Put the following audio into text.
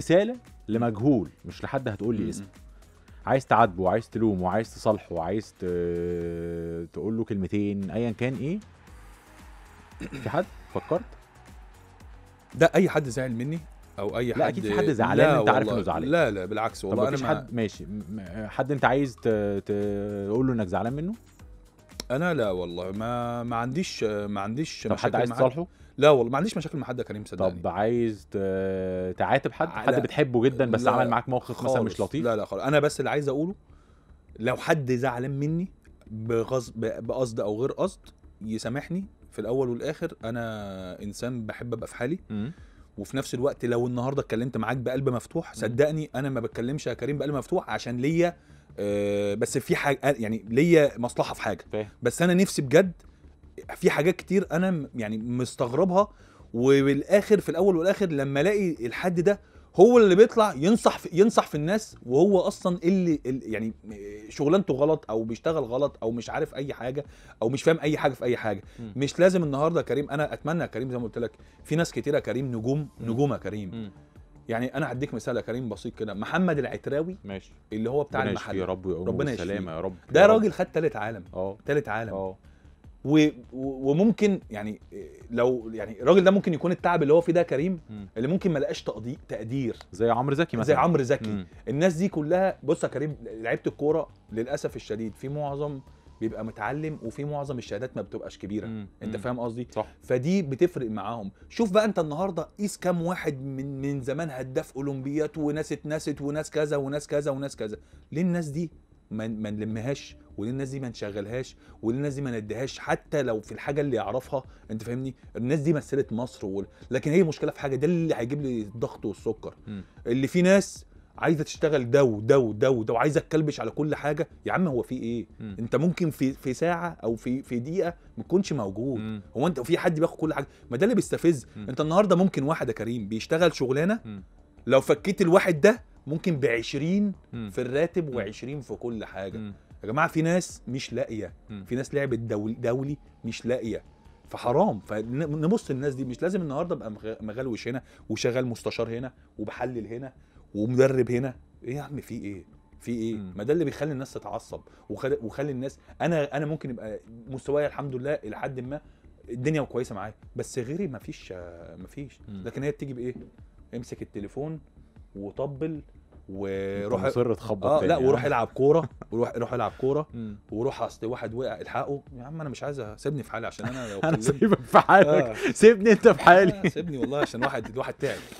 رساله لمجهول مش لحد هتقول لي اسمه عايز تعاتبه وعايز تلومه وعايز تصالحه وعايز تقول له كلمتين ايا كان ايه في حد فكرت ده اي حد زعل مني او اي لا حد لا اكيد في حد زعلان انت عارف انه زعلان لا لا بالعكس والله انا مفيش حد ماشي حد انت عايز تقول له انك زعلان منه انا لا والله ما ما عنديش ما عنديش طب حد عايز تصالحه؟ لا والله ما عنديش مشاكل مع حد يا كريم صدقني طب عايز تعاتب حد؟ حد بتحبه جدا بس عمل معاك موقف مثلا مش لطيف؟ لا لا خالص انا بس اللي عايز اقوله لو حد زعلان مني بقصد بقصد او غير قصد يسامحني في الاول والاخر انا انسان بحب ابقى في حالي م. وفي نفس الوقت لو النهارده اتكلمت معاك بقلب مفتوح صدقني انا ما بتكلمش يا كريم بقلب مفتوح عشان ليا أه بس في حاجه يعني ليا مصلحه في حاجه بس انا نفسي بجد في حاجات كتير انا يعني مستغربها وبالاخر في الاول والاخر لما الاقي الحد ده هو اللي بيطلع ينصح في ينصح في الناس وهو اصلا اللي, يعني شغلانته غلط او بيشتغل غلط او مش عارف اي حاجه او مش فاهم اي حاجه في اي حاجه م. مش لازم النهارده كريم انا اتمنى كريم زي ما قلت لك في ناس كتيره كريم نجوم نجومه نجوم يا كريم م. يعني انا هديك مثال يا كريم بسيط كده محمد العتراوي ماشي اللي هو بتاع المحل يا رب ربنا سلامه يا رب ده راجل خد ثالث عالم اه ثالث عالم اه و... وممكن يعني لو يعني الراجل ده ممكن يكون التعب اللي هو فيه ده كريم م. اللي ممكن ما لقاش تقدير زي عمرو زكي مثلا زي عمرو زكي الناس دي كلها بص يا كريم لعيبه الكوره للاسف الشديد في معظم بيبقى متعلم وفي معظم الشهادات ما بتبقاش كبيره مم. انت فاهم قصدي صح فدي بتفرق معاهم شوف بقى انت النهارده قيس كام واحد من من زمان هداف اولمبيات وناس اتنست وناس كذا وناس كذا وناس كذا ليه الناس دي ما نلمهاش وليه الناس دي ما نشغلهاش وليه الناس دي ما نديهاش حتى لو في الحاجه اللي يعرفها انت فاهمني الناس دي مثلت مصر لكن هي مشكله في حاجه ده اللي هيجيب لي الضغط والسكر مم. اللي في ناس عايزه تشتغل ده وده وده وده وعايزه تكلبش على كل حاجه يا عم هو في ايه م. انت ممكن في في ساعه او في في دقيقه ما تكونش موجود م. هو انت في حد بياخد كل حاجه ما ده اللي بيستفز م. انت النهارده ممكن واحد يا كريم بيشتغل شغلانه م. لو فكيت الواحد ده ممكن ب 20 في الراتب و20 في كل حاجه م. يا جماعه في ناس مش لاقيه في ناس لعبت دولي, دولي مش لاقيه فحرام فنبص الناس دي مش لازم النهارده ابقى مغلوش هنا وشغال مستشار هنا وبحلل هنا ومدرب هنا ايه يا عم في ايه في ايه ما ده اللي بيخلي الناس تتعصب وخلي الناس انا انا ممكن يبقى مستواي الحمد لله الى حد ما الدنيا كويسه معايا بس غيري مفيش مفيش لكن هي بتيجي بايه امسك التليفون وطبل وروح مصر تخبط آه لا وروح آه. العب كوره وروح روح العب كوره وروح اصل واحد وقع الحقه يا عم انا مش عايز سيبني في حالي عشان انا لو انا سيبك في حالك آه. سيبني انت في حالي آه سيبني والله عشان واحد واحد تعب